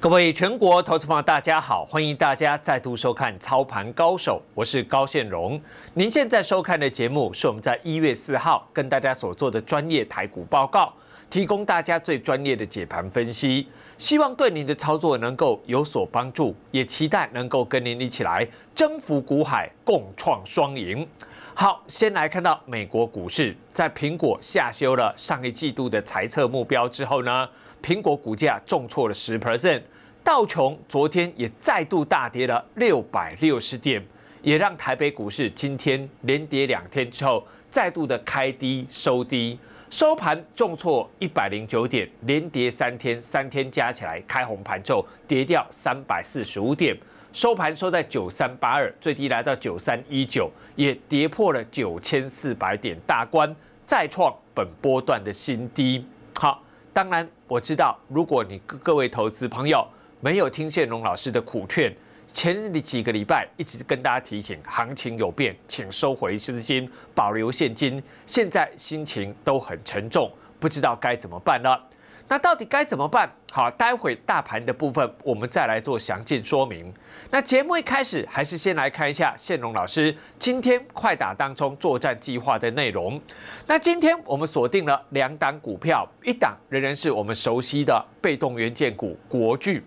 各位全国投资朋友，大家好！欢迎大家再度收看《操盘高手》，我是高现荣。您现在收看的节目是我们在一月四号跟大家所做的专业台股报告，提供大家最专业的解盘分析，希望对您的操作能够有所帮助，也期待能够跟您一起来征服股海，共创双赢。好，先来看到美国股市，在苹果下修了上一季度的财测目标之后呢？苹果股价重挫了十 percent，道琼昨天也再度大跌了六百六十点，也让台北股市今天连跌两天之后，再度的开低收低，收盘重挫一百零九点，连跌三天，三天加起来开红盘之后跌掉三百四十五点，收盘收在九三八二，最低来到九三一九，也跌破了九千四百点大关，再创本波段的新低。好。当然，我知道，如果你各位投资朋友没有听谢龙老师的苦劝，前几几个礼拜一直跟大家提醒，行情有变，请收回资金，保留现金。现在心情都很沉重，不知道该怎么办呢？那到底该怎么办？好，待会大盘的部分我们再来做详尽说明。那节目一开始还是先来看一下宪龙老师今天快打当中作战计划的内容。那今天我们锁定了两档股票，一档仍然是我们熟悉的被动元件股国巨，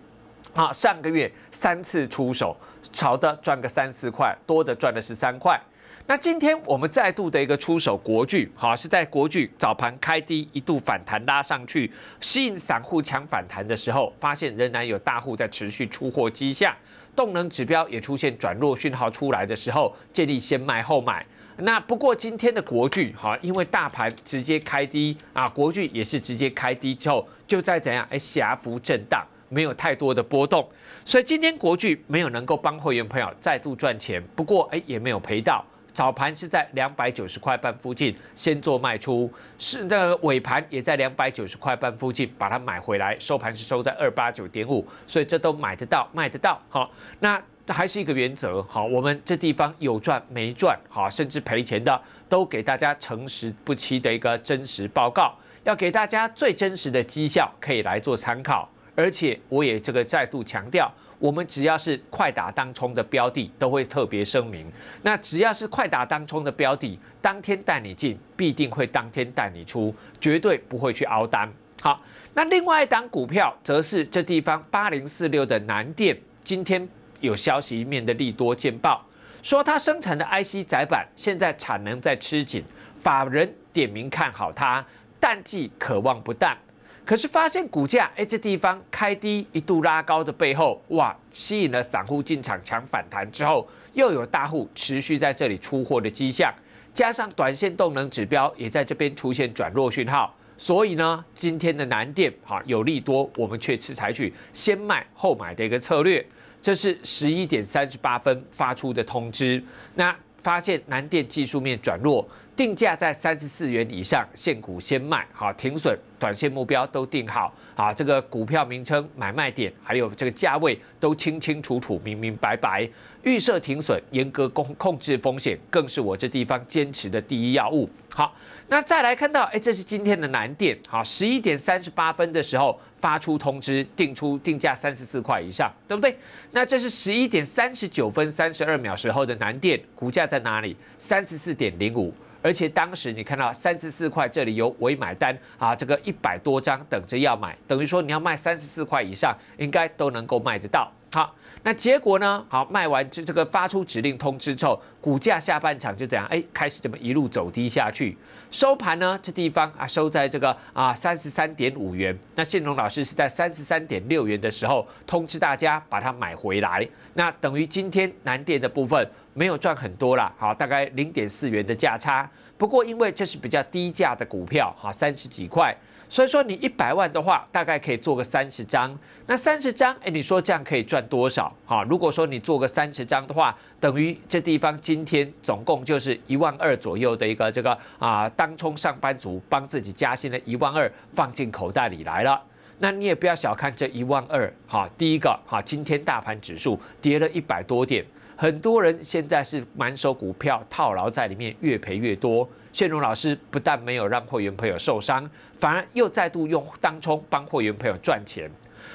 啊，上个月三次出手，少的赚个三四块，多的赚的是三块。那今天我们再度的一个出手国剧，好是在国剧早盘开低一度反弹拉上去，吸引散户抢反弹的时候，发现仍然有大户在持续出货迹象，动能指标也出现转弱讯号出来的时候，建立先卖后买。那不过今天的国剧好，因为大盘直接开低啊，国剧也是直接开低之后，就在怎样哎狭幅震荡，没有太多的波动，所以今天国剧没有能够帮会员朋友再度赚钱，不过哎也没有赔到。早盘是在两百九十块半附近先做卖出，是那个尾盘也在两百九十块半附近把它买回来，收盘是收在二八九点五，所以这都买得到卖得到，好，那还是一个原则，好，我们这地方有赚没赚，好，甚至赔钱的都给大家诚实不欺的一个真实报告，要给大家最真实的绩效可以来做参考。而且我也这个再度强调，我们只要是快打当冲的标的，都会特别声明。那只要是快打当冲的标的，当天带你进，必定会当天带你出，绝对不会去凹单。好，那另外一档股票则是这地方八零四六的南电，今天有消息面的利多见报，说它生产的 IC 载板现在产能在吃紧，法人点名看好它，淡季可望不淡。可是发现股价在这地方开低，一度拉高的背后，哇，吸引了散户进场抢反弹之后，又有大户持续在这里出货的迹象，加上短线动能指标也在这边出现转弱讯号，所以呢，今天的南电啊有利多，我们却是采取先卖后买的一个策略，这是十一点三十八分发出的通知。那发现南电技术面转弱。定价在三十四元以上，限股先卖，好，停损，短线目标都定好，好，这个股票名称、买卖点，还有这个价位都清清楚楚、明明白白，预设停损，严格控控制风险，更是我这地方坚持的第一要务。好，那再来看到，哎，这是今天的难点，好，十一点三十八分的时候发出通知，定出定价三十四块以上，对不对？那这是十一点三十九分三十二秒时候的难点，股价在哪里？三十四点零五。而且当时你看到三十四块，这里有委买单啊，这个一百多张等着要买，等于说你要卖三十四块以上，应该都能够卖得到。好，那结果呢？好，卖完这这个发出指令通知之后，股价下半场就怎样？哎，开始怎么一路走低下去？收盘呢？这地方啊收在这个啊三十三点五元。那建荣老师是在三十三点六元的时候通知大家把它买回来。那等于今天南电的部分。没有赚很多了，好，大概零点四元的价差。不过因为这是比较低价的股票，哈，三十几块，所以说你一百万的话，大概可以做个三十张。那三十张，哎，你说这样可以赚多少？哈，如果说你做个三十张的话，等于这地方今天总共就是一万二左右的一个这个啊，当冲上班族帮自己加薪的一万二放进口袋里来了。那你也不要小看这一万二，哈，第一个哈，今天大盘指数跌了一百多点。很多人现在是满手股票套牢在里面，越赔越多。谢荣老师不但没有让会员朋友受伤，反而又再度用当冲帮会员朋友赚钱。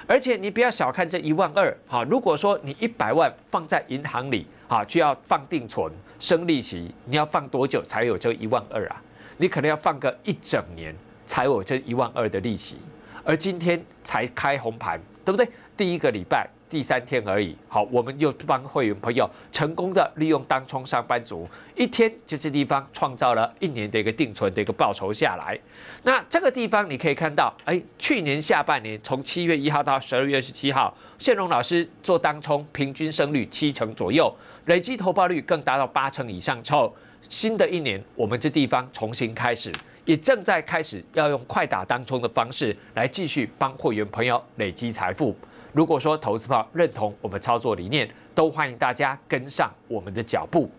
而且你不要小看这一万二，哈，如果说你一百万放在银行里，哈，就要放定存生利息，你要放多久才有这一万二啊？你可能要放个一整年才有这一万二的利息。而今天才开红盘，对不对？第一个礼拜。第三天而已，好，我们又帮会员朋友成功的利用当冲上班族一天，就这地方创造了一年的一个定存的一个报酬下来。那这个地方你可以看到，哎，去年下半年从七月一号到十二月二十七号，谢荣老师做当冲平均胜率七成左右，累积投报率更达到八成以上。之后，新的一年我们这地方重新开始，也正在开始要用快打当冲的方式来继续帮会员朋友累积财富。如果说投资友认同我们操作理念，都欢迎大家跟上我们的脚步。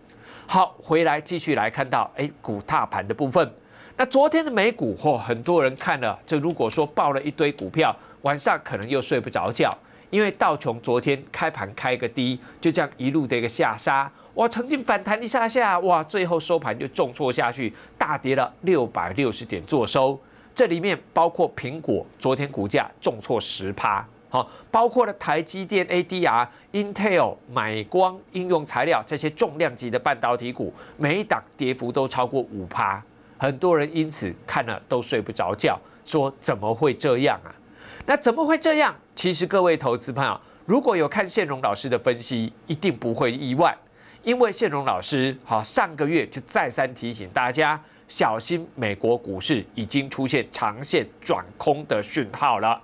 好，回来继续来看到，哎，股踏盘的部分。那昨天的美股，嚯，很多人看了，这如果说爆了一堆股票，晚上可能又睡不着觉，因为道琼昨天开盘开个低，就这样一路的一个下杀，哇，曾经反弹一下下，哇，最后收盘就重挫下去，大跌了六百六十点，做收。这里面包括苹果，昨天股价重挫十趴。好，包括了台积电 ADR、Intel、买光、应用材料这些重量级的半导体股，每一档跌幅都超过五趴，很多人因此看了都睡不着觉，说怎么会这样啊？那怎么会这样？其实各位投资朋友，如果有看谢荣老师的分析，一定不会意外，因为谢荣老师好上个月就再三提醒大家，小心美国股市已经出现长线转空的讯号了。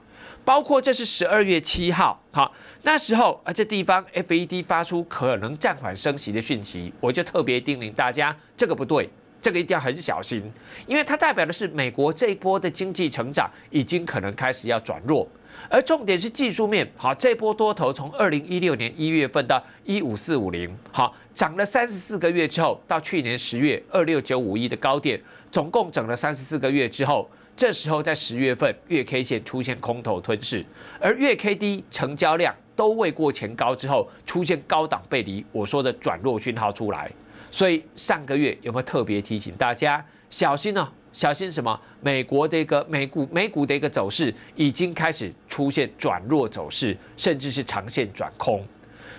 包括这是十二月七号，好，那时候啊，这地方 F E D 发出可能暂缓升息的讯息，我就特别叮咛大家，这个不对，这个一定要很小心，因为它代表的是美国这一波的经济成长已经可能开始要转弱。而重点是技术面，好，这波多头从二零一六年一月份到一五四五零，好，涨了三十四个月之后，到去年十月二六九五一的高点，总共整了三十四个月之后。这时候在十月份月 K 线出现空头吞噬，而月 K D 成交量都未过前高之后出现高档背离，我说的转弱讯号出来。所以上个月有没有特别提醒大家小心呢？小心什么？美国一个美股美股的一个走势已经开始出现转弱走势，甚至是长线转空。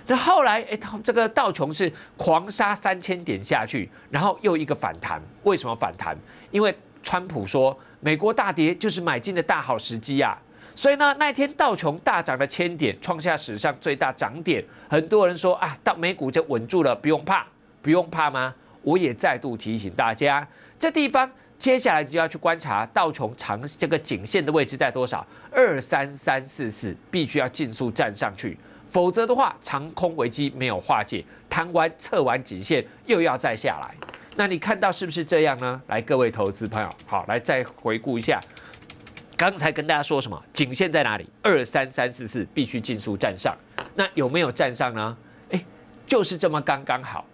那后来哎，这个道琼是狂杀三千点下去，然后又一个反弹。为什么反弹？因为。川普说：“美国大跌就是买进的大好时机啊。所以呢，那天道琼大涨了千点，创下史上最大涨点。很多人说：“啊，到美股就稳住了，不用怕，不用怕吗？”我也再度提醒大家，这地方接下来就要去观察道琼长这个颈线的位置在多少二三三四四，必须要尽速站上去，否则的话，长空危机没有化解，贪完测完颈线又要再下来。那你看到是不是这样呢？来，各位投资朋友，好，来再回顾一下，刚才跟大家说什么？颈线在哪里？二三三四四必须尽速站上。那有没有站上呢？哎，就是这么刚刚好。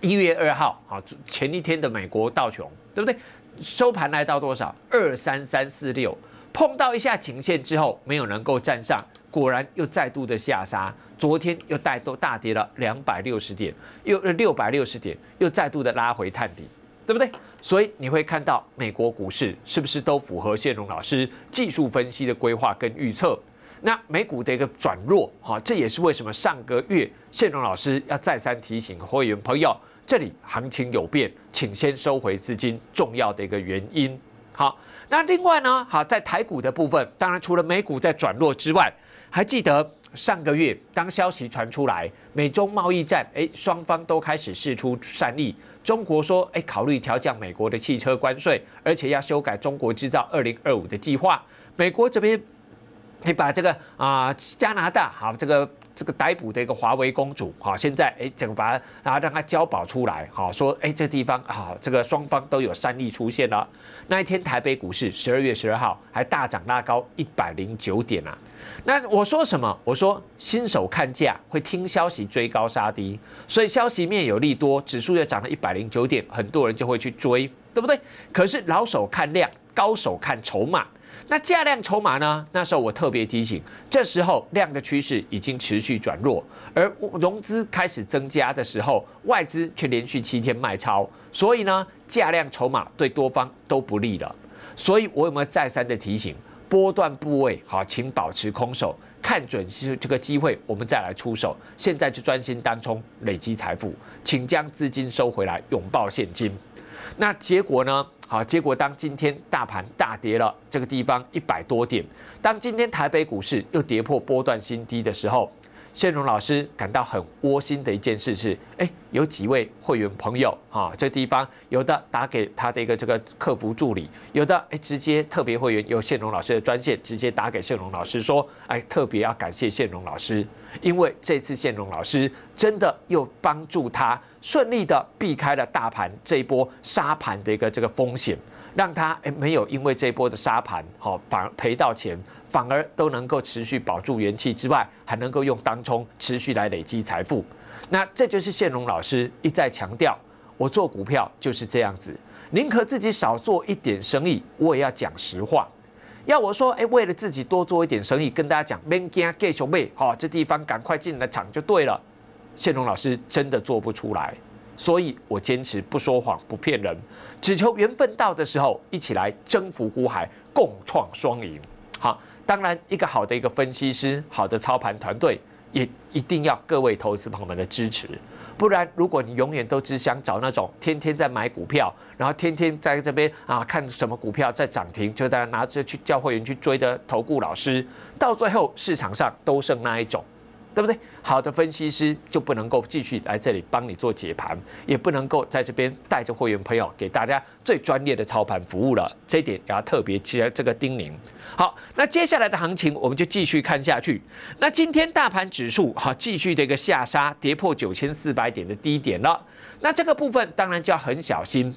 一月二号，好，前一天的美国道琼，对不对？收盘来到多少？二三三四六，碰到一下颈线之后，没有能够站上，果然又再度的下杀。昨天又带都大跌了两百六十点，又六百六十点，又再度的拉回探底，对不对？所以你会看到美国股市是不是都符合谢荣老师技术分析的规划跟预测？那美股的一个转弱，哈，这也是为什么上个月谢荣老师要再三提醒会员朋友，这里行情有变，请先收回资金，重要的一个原因。好，那另外呢，好，在台股的部分，当然除了美股在转弱之外，还记得。上个月，当消息传出来，美中贸易战，哎，双方都开始试出善意。中国说，哎，考虑调降美国的汽车关税，而且要修改中国制造二零二五的计划。美国这边，你把这个啊，加拿大好这个。这个逮捕的一个华为公主，好，现在哎，怎么把它啊，让她交保出来？好，说哎，这地方啊，这个双方都有善意出现了。那一天，台北股市十二月十二号还大涨拉高一百零九点啊。那我说什么？我说新手看价会听消息追高杀低，所以消息面有利多，指数又涨到一百零九点，很多人就会去追，对不对？可是老手看量，高手看筹码。那价量筹码呢？那时候我特别提醒，这时候量的趋势已经持续转弱，而融资开始增加的时候，外资却连续七天卖超，所以呢，价量筹码对多方都不利了。所以我有没有再三的提醒，波段部位好，请保持空手。看准是这个机会，我们再来出手。现在就专心当冲，累积财富，请将资金收回来，拥抱现金。那结果呢？好，结果当今天大盘大跌了，这个地方一百多点。当今天台北股市又跌破波段新低的时候。谢荣老师感到很窝心的一件事是，哎，有几位会员朋友啊，这地方有的打给他的一个这个客服助理，有的哎直接特别会员有谢荣老师的专线，直接打给谢荣老师说，哎，特别要感谢谢荣老师，因为这次谢荣老师真的又帮助他顺利的避开了大盘这一波杀盘的一个这个风险。让他哎没有因为这波的沙盘好反而赔到钱，反而都能够持续保住元气之外，还能够用当冲持续来累积财富。那这就是谢龙老师一再强调，我做股票就是这样子，宁可自己少做一点生意，我也要讲实话。要我说，哎，为了自己多做一点生意，跟大家讲免 a n g a 熊妹，好，这地方赶快进来抢就对了。谢龙老师真的做不出来。所以我坚持不说谎不骗人，只求缘分到的时候一起来征服股海，共创双赢。好，当然一个好的一个分析师，好的操盘团队也一定要各位投资朋友们的支持。不然，如果你永远都只想找那种天天在买股票，然后天天在这边啊看什么股票在涨停，就大家拿着去叫会员去追的投顾老师，到最后市场上都剩那一种。对不对？好的分析师就不能够继续来这里帮你做解盘，也不能够在这边带着会员朋友给大家最专业的操盘服务了。这一点也要特别接这个叮咛。好，那接下来的行情我们就继续看下去。那今天大盘指数哈继续的一个下杀，跌破九千四百点的低点了。那这个部分当然就要很小心。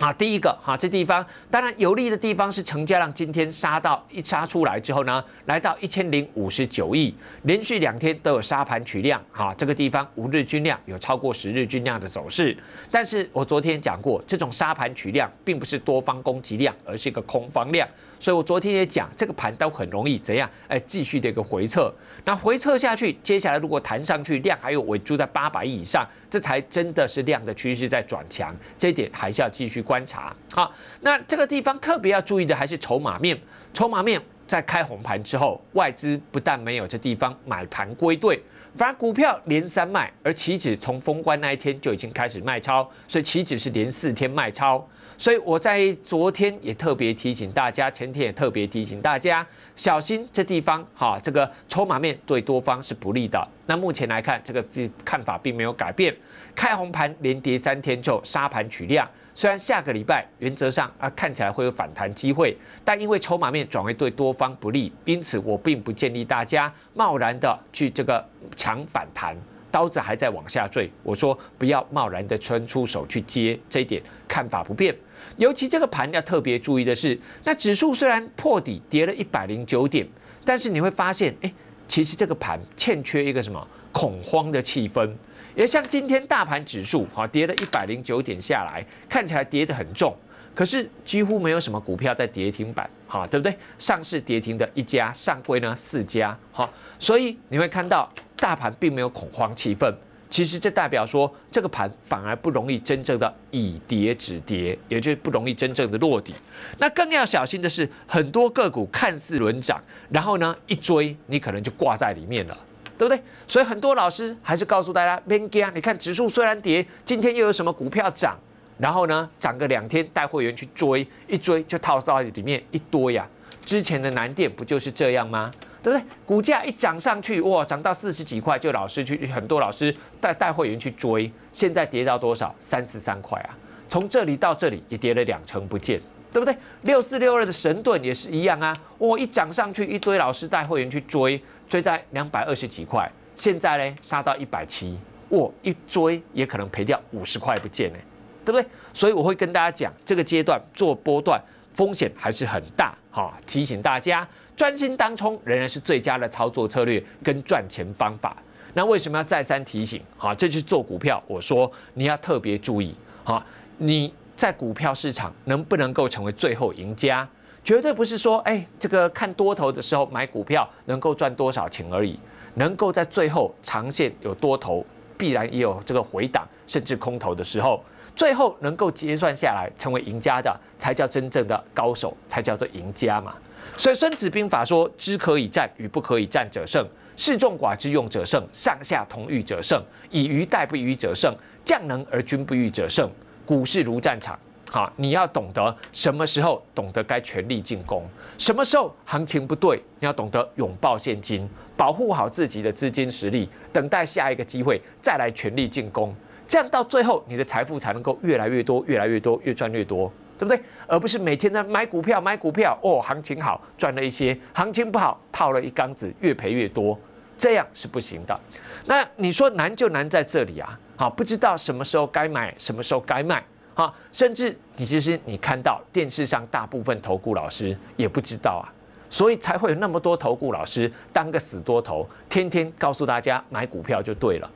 啊，第一个哈，这地方当然有利的地方是成交量今天杀到一杀出来之后呢，来到一千零五十九亿，连续两天都有杀盘取量啊，这个地方五日均量有超过十日均量的走势。但是我昨天讲过，这种杀盘取量并不是多方攻击量，而是一个空方量，所以我昨天也讲这个盘都很容易怎样哎，继续的一个回撤。那回撤下去，接下来如果弹上去，量还有稳住在八百亿以上。这才真的是量的趋势在转强，这一点还是要继续观察。好，那这个地方特别要注意的还是筹码面，筹码面。在开红盘之后，外资不但没有这地方买盘归队，反而股票连三卖，而期指从封关那一天就已经开始卖超，所以期指是连四天卖超。所以我在昨天也特别提醒大家，前天也特别提醒大家小心这地方，哈，这个筹码面对多方是不利的。那目前来看，这个看法并没有改变。开红盘连跌三天之后，杀盘取量。虽然下个礼拜原则上啊看起来会有反弹机会，但因为筹码面转为对多方不利，因此我并不建议大家贸然的去这个抢反弹，刀子还在往下坠。我说不要贸然的伸出手去接，这一点看法不变。尤其这个盘要特别注意的是，那指数虽然破底跌了一百零九点，但是你会发现，哎，其实这个盘欠缺一个什么恐慌的气氛。也像今天大盘指数哈跌了一百零九点下来，看起来跌得很重，可是几乎没有什么股票在跌停板，哈对不对？上市跌停的一家，上柜呢四家，哈所以你会看到大盘并没有恐慌气氛，其实这代表说这个盘反而不容易真正的以跌止跌，也就是不容易真正的落底。那更要小心的是，很多个股看似轮涨，然后呢一追你可能就挂在里面了。对不对？所以很多老师还是告诉大家，别跟你看指数虽然跌，今天又有什么股票涨？然后呢，涨个两天，带会员去追，一追就套到里面一堆呀。之前的难点不就是这样吗？对不对？股价一涨上去，哇，涨到四十几块，就老师去，很多老师带带会员去追。现在跌到多少？三十三块啊！从这里到这里也跌了两成，不见。对不对？六四六二的神盾也是一样啊！我一涨上去，一堆老师带会员去追，追在两百二十几块，现在呢杀到一百七，我一追也可能赔掉五十块不见呢，对不对？所以我会跟大家讲，这个阶段做波段风险还是很大哈，提醒大家专心当冲仍然是最佳的操作策略跟赚钱方法。那为什么要再三提醒？哈，这是做股票，我说你要特别注意哈，你。在股票市场能不能够成为最后赢家，绝对不是说，哎，这个看多头的时候买股票能够赚多少钱而已。能够在最后长线有多头，必然也有这个回档甚至空头的时候，最后能够结算下来成为赢家的，才叫真正的高手，才叫做赢家嘛。所以《孙子兵法》说：“知可以战与不可以战者胜，势众寡之用者胜，上下同欲者胜，以虞待不虞者胜，将能而君不欲者胜。”股市如战场，好，你要懂得什么时候懂得该全力进攻，什么时候行情不对，你要懂得拥抱现金，保护好自己的资金实力，等待下一个机会再来全力进攻，这样到最后你的财富才能够越来越多，越来越多，越赚越多，对不对？而不是每天呢买股票买股票，哦，行情好赚了一些，行情不好套了一缸子，越赔越多，这样是不行的。那你说难就难在这里啊。好，不知道什么时候该买，什么时候该卖。好，甚至你其实你看到电视上大部分投顾老师也不知道啊，所以才会有那么多投顾老师当个死多头，天天告诉大家买股票就对了。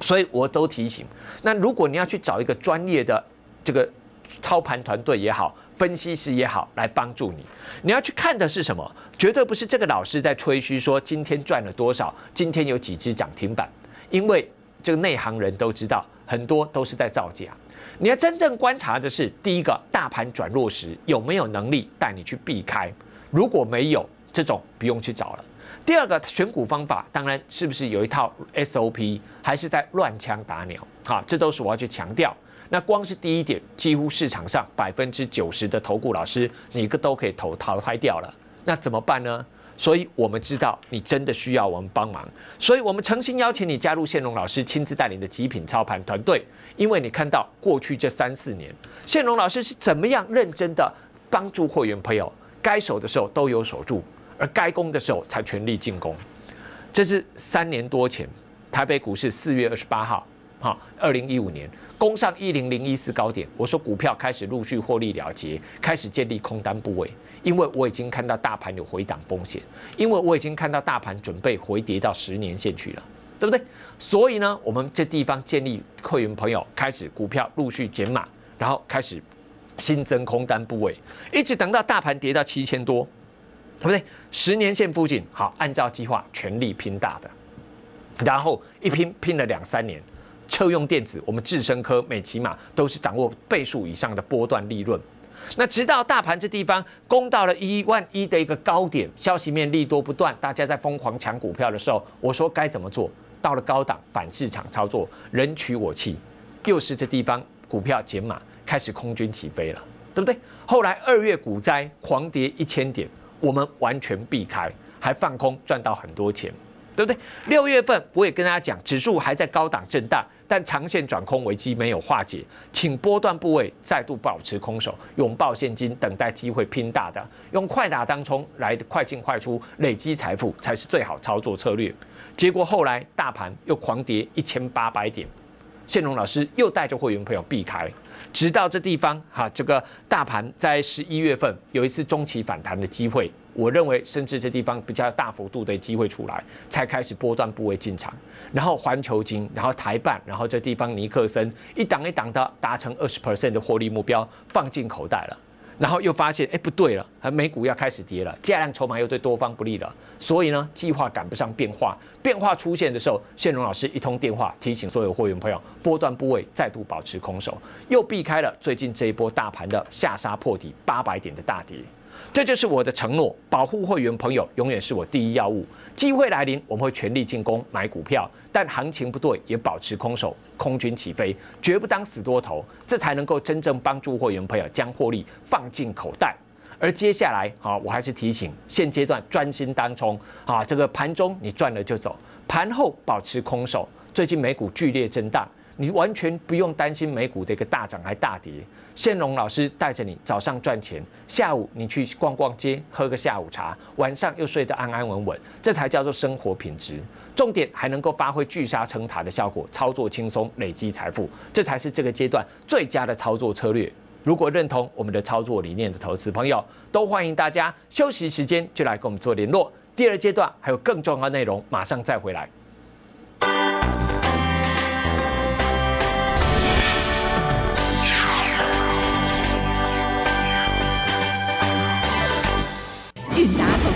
所以我都提醒，那如果你要去找一个专业的这个操盘团队也好，分析师也好来帮助你，你要去看的是什么？绝对不是这个老师在吹嘘说今天赚了多少，今天有几只涨停板，因为。这个内行人都知道，很多都是在造假。你要真正观察的是，第一个，大盘转弱时有没有能力带你去避开，如果没有，这种不用去找了。第二个，选股方法当然是不是有一套 SOP，还是在乱枪打鸟？好，这都是我要去强调。那光是第一点，几乎市场上百分之九十的投顾老师，你个都可以投淘汰掉了。那怎么办呢？所以，我们知道你真的需要我们帮忙，所以我们诚心邀请你加入谢荣老师亲自带领的极品操盘团队，因为你看到过去这三四年，谢荣老师是怎么样认真的帮助会员朋友，该守的时候都有守住，而该攻的时候才全力进攻。这是三年多前，台北股市四月二十八号，哈，二零一五年攻上一零零一四高点，我说股票开始陆续获利了结，开始建立空单部位。因为我已经看到大盘有回档风险，因为我已经看到大盘准备回跌到十年线去了，对不对？所以呢，我们这地方建立会员朋友开始股票陆续减码，然后开始新增空单部位，一直等到大盘跌到七千多，对不对？十年线附近，好，按照计划全力拼大的，然后一拼拼了两三年，车用电子，我们智深科每起码都是掌握倍数以上的波段利润。那直到大盘这地方攻到了一万一的一个高点，消息面利多不断，大家在疯狂抢股票的时候，我说该怎么做？到了高档反市场操作，人取我弃，又是这地方股票减码，开始空军起飞了，对不对？后来二月股灾狂跌一千点，我们完全避开，还放空赚到很多钱。对不对？六月份我也跟大家讲，指数还在高档震荡，但长线转空危机没有化解，请波段部位再度保持空手，拥抱现金，等待机会拼大的，用快打当冲来快进快出，累积财富才是最好操作策略。结果后来大盘又狂跌一千八百点，谢龙老师又带着会员朋友避开，直到这地方哈，这个大盘在十一月份有一次中期反弹的机会。我认为，甚至这地方比较大幅度的机会出来，才开始波段部位进场，然后环球金，然后台办，然后这地方尼克森，一档一档的达成二十 percent 的获利目标，放进口袋了，然后又发现，哎，不对了，美股要开始跌了，价量筹码又对多方不利了，所以呢，计划赶不上变化，变化出现的时候，宪荣老师一通电话提醒所有会员朋友，波段部位再度保持空手，又避开了最近这一波大盘的下杀破底八百点的大跌。这就是我的承诺，保护会员朋友永远是我第一要务。机会来临，我们会全力进攻买股票；但行情不对，也保持空手。空军起飞，绝不当死多头，这才能够真正帮助会员朋友将获利放进口袋。而接下来，好，我还是提醒，现阶段专心当冲。啊，这个盘中你赚了就走，盘后保持空手。最近美股剧烈震荡。你完全不用担心美股的一个大涨还大跌，现龙老师带着你早上赚钱，下午你去逛逛街，喝个下午茶，晚上又睡得安安稳稳，这才叫做生活品质。重点还能够发挥聚沙成塔的效果，操作轻松，累积财富，这才是这个阶段最佳的操作策略。如果认同我们的操作理念的投资朋友，都欢迎大家休息时间就来跟我们做联络。第二阶段还有更重要内容，马上再回来。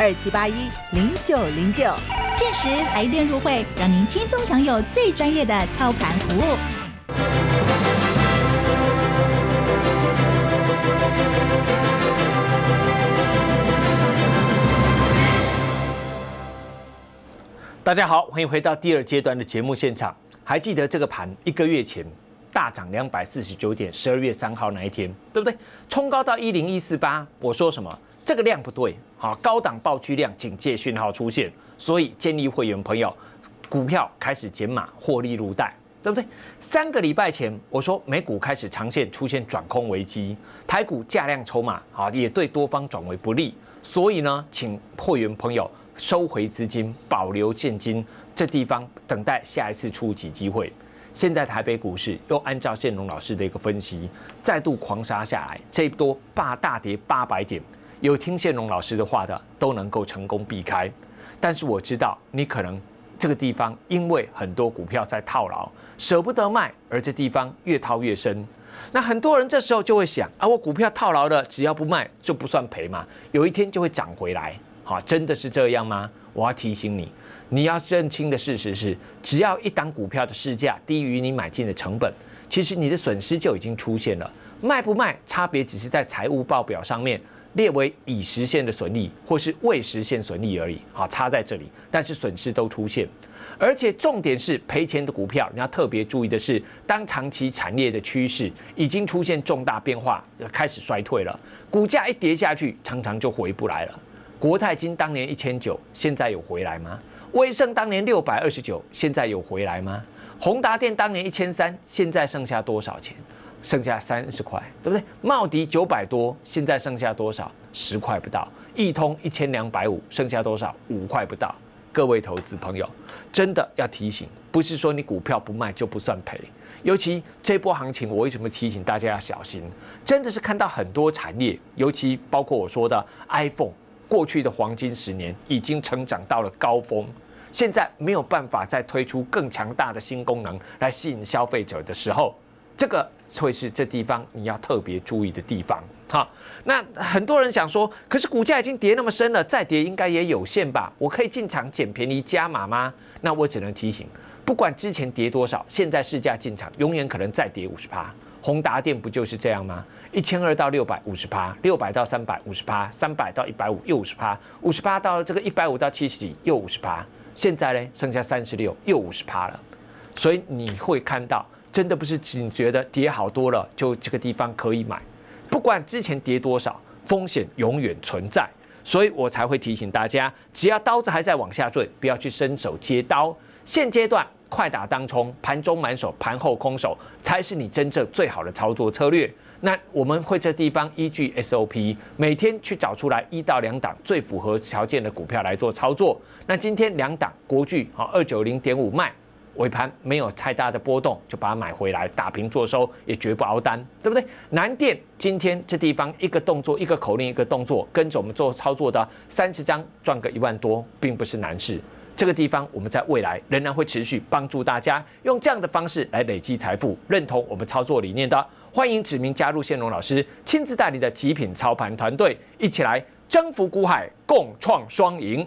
二七八一零九零九，限时来电入会，让您轻松享有最专业的操盘服务。大家好，欢迎回到第二阶段的节目现场。还记得这个盘一个月前大涨两百四十九点，十二月三号那一天，对不对？冲高到一零一四八，我说什么？这个量不对，好，高档爆区量警戒讯号出现，所以建议会员朋友股票开始减码，获利入袋，对不对？三个礼拜前我说美股开始长线出现转空危机，台股价量筹码啊也对多方转为不利，所以呢，请会员朋友收回资金，保留现金，这地方等待下一次出击机会。现在台北股市又按照建龙老师的一个分析，再度狂杀下来，一波霸大跌八百点。有听谢龙老师的话的都能够成功避开，但是我知道你可能这个地方因为很多股票在套牢，舍不得卖，而这地方越套越深。那很多人这时候就会想：啊，我股票套牢了，只要不卖就不算赔嘛，有一天就会涨回来。好，真的是这样吗？我要提醒你，你要认清的事实是：只要一档股票的市价低于你买进的成本，其实你的损失就已经出现了。卖不卖，差别只是在财务报表上面。列为已实现的损益或是未实现损益而已，啊，差在这里，但是损失都出现，而且重点是赔钱的股票，你要特别注意的是，当长期产业的趋势已经出现重大变化，开始衰退了，股价一跌下去，常常就回不来了。国泰金当年一千九，现在有回来吗？威盛当年六百二十九，现在有回来吗？宏达电当年一千三，现在剩下多少钱？剩下三十块，对不对？茂迪九百多，现在剩下多少？十块不到。易通一千两百五，剩下多少？五块不到。各位投资朋友，真的要提醒，不是说你股票不卖就不算赔。尤其这波行情，我为什么提醒大家要小心？真的是看到很多产业，尤其包括我说的 iPhone，过去的黄金十年已经成长到了高峰，现在没有办法再推出更强大的新功能来吸引消费者的时候。这个会是这地方你要特别注意的地方哈。那很多人想说，可是股价已经跌那么深了，再跌应该也有限吧？我可以进场捡便宜加码吗？那我只能提醒，不管之前跌多少，现在市价进场，永远可能再跌五十趴。宏达电不就是这样吗？一千二到六百五十趴，六百到三百五十趴，三百到一百五又五十趴，五十趴到这个一百五到七十又五十趴，现在呢剩下三十六又五十趴了。所以你会看到。真的不是只觉得跌好多了就这个地方可以买，不管之前跌多少，风险永远存在，所以我才会提醒大家，只要刀子还在往下坠，不要去伸手接刀。现阶段快打当冲，盘中满手，盘后空手才是你真正最好的操作策略。那我们会这地方依据 SOP 每天去找出来一到两档最符合条件的股票来做操作。那今天两档国巨好二九零点五卖。尾盘没有太大的波动，就把它买回来，打平做收，也绝不熬单，对不对？南电今天这地方一个动作，一个口令，一个动作，跟着我们做操作的三十张赚个一万多，并不是难事。这个地方我们在未来仍然会持续帮助大家用这样的方式来累积财富。认同我们操作理念的，欢迎指名加入谢龙老师亲自带领的极品操盘团队，一起来征服股海，共创双赢。